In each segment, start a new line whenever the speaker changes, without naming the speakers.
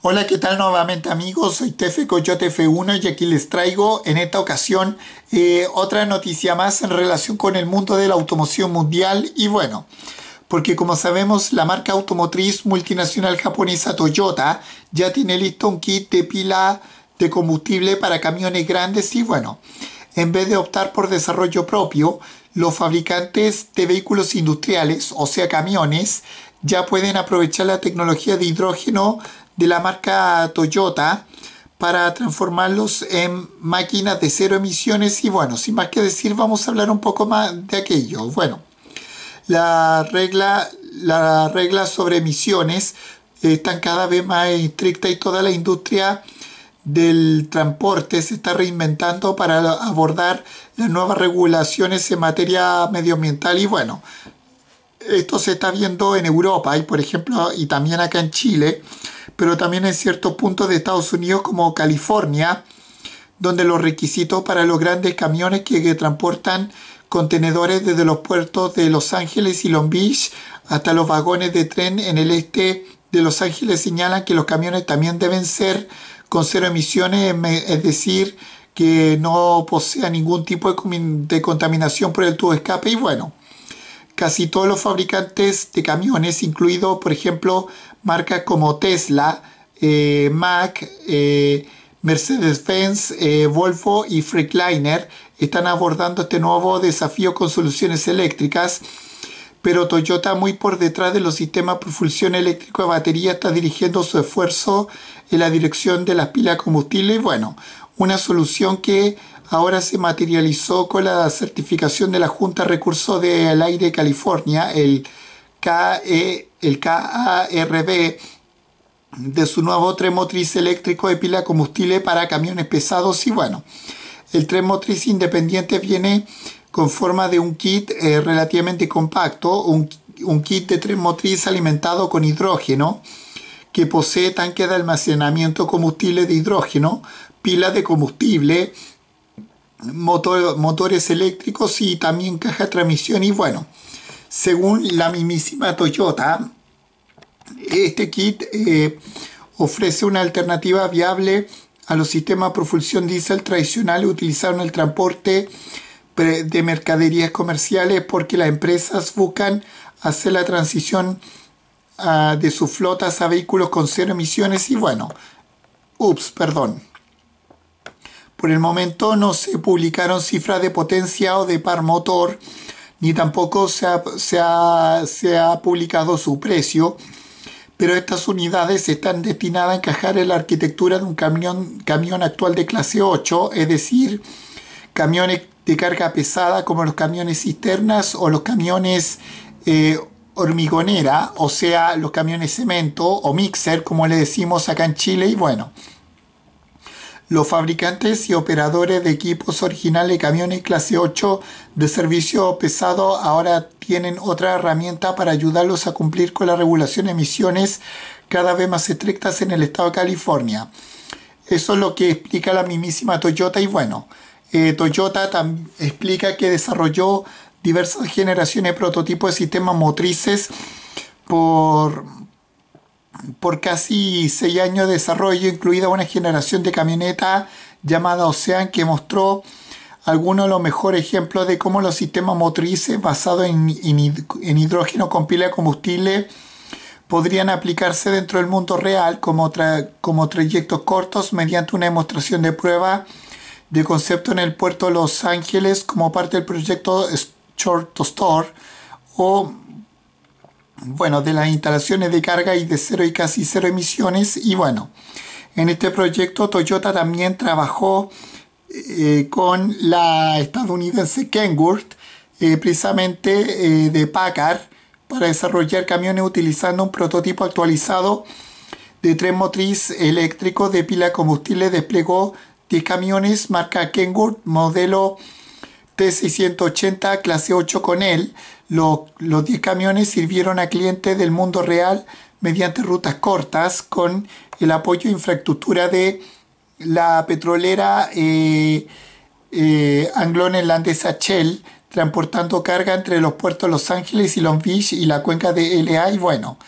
Hola, ¿qué tal nuevamente amigos? Soy Tefe Coyote F1 y aquí les traigo en esta ocasión eh, otra noticia más en relación con el mundo de la automoción mundial y bueno, porque como sabemos la marca automotriz multinacional japonesa Toyota ya tiene listo un kit de pila de combustible para camiones grandes y bueno, en vez de optar por desarrollo propio, los fabricantes de vehículos industriales, o sea camiones, ya pueden aprovechar la tecnología de hidrógeno de la marca Toyota para transformarlos en máquinas de cero emisiones y bueno, sin más que decir vamos a hablar un poco más de aquello. Bueno, la regla, sobre emisiones eh, están cada vez más estricta y toda la industria del transporte se está reinventando para abordar las nuevas regulaciones en materia medioambiental y bueno, esto se está viendo en Europa y por ejemplo y también acá en Chile pero también en ciertos puntos de Estados Unidos como California, donde los requisitos para los grandes camiones que, transportan contenedores desde los puertos de Los Ángeles y Long Beach hasta los vagones de tren en el este de Los Ángeles señalan que los camiones también deben ser con cero emisiones, em, es decir, que no posea ningún tipo de, contaminación por el tubo escape y bueno, casi todos los fabricantes de camiones, incluido, por ejemplo, marcas como Tesla, eh, Mac, eh, Mercedes-Benz, eh, Volvo y Freightliner están abordando este nuevo desafío con soluciones eléctricas, pero Toyota muy por detrás de los sistemas de propulsión eléctrica de batería está dirigiendo su esfuerzo en la dirección de las pilas combustibles. Bueno, una solución que ahora se materializó con la certificación de la Junta de Recursos del Aire de California, el, e, el KARB, de su nuevo tren motriz eléctrico de pila combustible para camiones pesados y bueno, el tren motriz independiente viene con forma de un kit eh, relativamente compacto, un, kit de tren motriz alimentado con hidrógeno que posee tanque de almacenamiento combustible de hidrógeno, pila de combustible, motor, motores eléctricos y también caja de transmisión. Y bueno, según la mismísima Toyota, este kit eh, ofrece una alternativa viable a los sistemas de propulsión diésel tradicionales utilizados en el transporte de mercaderías comerciales porque las empresas buscan hacer la transición ah, de sus flotas a vehículos con cero emisiones y bueno, ups, perdón. Por el momento no se publicaron cifras de potencia o de par motor, ni tampoco se ha, publicado su precio, pero estas unidades están destinadas a encajar en la arquitectura de un camión, camión actual de clase 8, es decir, camiones de carga pesada como los camiones cisternas o los camiones eh, hormigonera, o sea, los camiones cemento o mixer, como le decimos acá en Chile, y bueno, los fabricantes y operadores de equipos originales de camiones clase 8 de servicio pesado ahora tienen otra herramienta para ayudarlos a cumplir con la regulación de emisiones cada vez más estrictas en el estado de California. Eso es lo que explica la mismísima Toyota y bueno, eh, Toyota Toyota explica que desarrolló diversas generaciones de prototipos de sistemas motrices por por casi seis años de desarrollo, incluida una generación de camioneta llamada Ocean que mostró algunos de los mejores ejemplos de cómo los sistemas motrices basados en, hidrógeno con pila combustible podrían aplicarse dentro del mundo real como, como trayectos cortos mediante una demostración de prueba de concepto en el puerto de Los Ángeles como parte del proyecto Short Store o bueno, de las instalaciones de carga y de cero y casi cero emisiones. Y bueno, en este proyecto Toyota también trabajó eh, con la estadounidense Kenworth, eh, precisamente eh, de Packard, para desarrollar camiones utilizando un prototipo actualizado de tren motriz eléctrico de pila combustible. Desplegó 10 camiones marca Kenworth modelo T680 clase 8 con él. Los, 10 camiones sirvieron a clientes del mundo real mediante rutas cortas con el apoyo e infraestructura de la petrolera eh, eh anglo Shell, transportando carga entre los puertos de Los Ángeles y Long Beach y la cuenca de LA. Y bueno,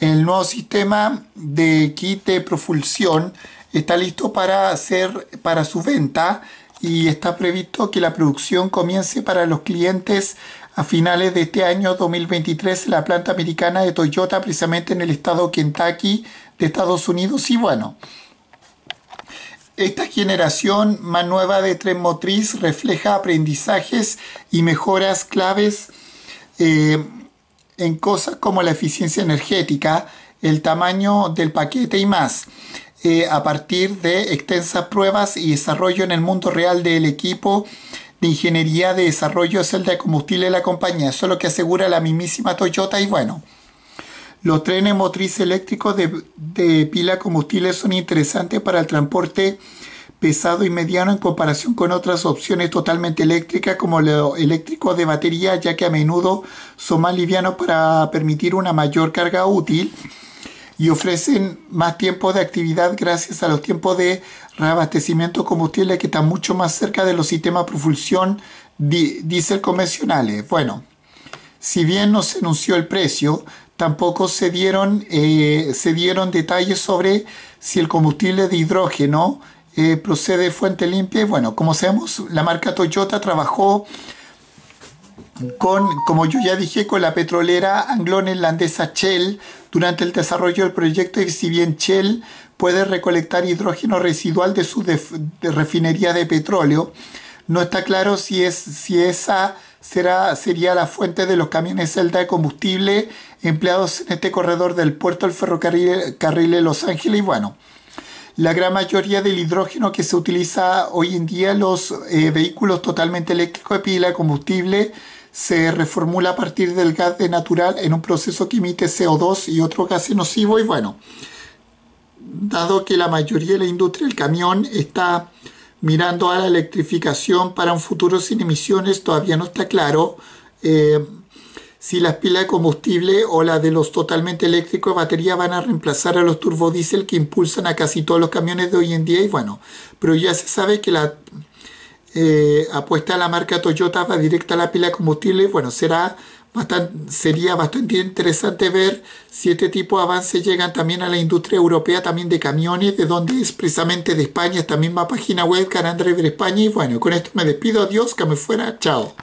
el nuevo sistema de kit de propulsión está listo para, hacer, para su venta y está previsto que la producción comience para los clientes a finales de este año 2023 en la planta americana de Toyota, precisamente en el estado Kentucky de Estados Unidos. Y bueno, esta generación más nueva de tren motriz refleja aprendizajes y mejoras claves eh, en cosas como la eficiencia energética, el tamaño del paquete y más. Eh, a partir de extensas pruebas y desarrollo en el mundo real del equipo de ingeniería de desarrollo de celda de combustible de la compañía. Eso es lo que asegura la mismísima Toyota y bueno. Los trenes motrices eléctricos de, de pila combustible son interesantes para el transporte pesado y mediano en comparación con otras opciones totalmente eléctricas como los eléctricos de batería, ya que a menudo son más livianos para permitir una mayor carga útil y ofrecen más tiempo de actividad gracias a los tiempos de reabastecimiento de combustible que están mucho más cerca de los sistemas de propulsión diésel convencionales. Bueno, si bien no se anunció el precio, tampoco se dieron, eh, se dieron detalles sobre si el combustible de hidrógeno eh, procede de fuente limpia. bueno, como sabemos, la marca Toyota trabajó con, como yo ya dije, con la petrolera anglo Shell durante el desarrollo del proyecto, si bien Shell puede recolectar hidrógeno residual de su refinería de petróleo, no está claro si, esa sería la fuente de los camiones celda de combustible empleados en este corredor del puerto del ferrocarril de Los Ángeles. Y bueno, la gran mayoría del hidrógeno que se utiliza hoy en día en los eh, vehículos totalmente eléctricos de pila de combustible se reformula a partir del gas de natural en un proceso que emite CO2 y otro gas nocivo. Y bueno, dado que la mayoría de la industria del camión está mirando a la electrificación para un futuro sin emisiones, todavía no está claro eh, si las pilas de combustible o las de los totalmente eléctricos de batería van a reemplazar a los turbodiesel que impulsan a casi todos los camiones de hoy en día. Y bueno, pero ya se sabe que la eh, apuesta a la marca Toyota, va directa a la pila de combustible, bueno, será bastante, sería bastante interesante ver si este tipo de avances llegan también a la industria europea, también de camiones, de donde es precisamente de España, esta misma página web, Driver España, y bueno, con esto me despido, adiós, que me fuera, chao.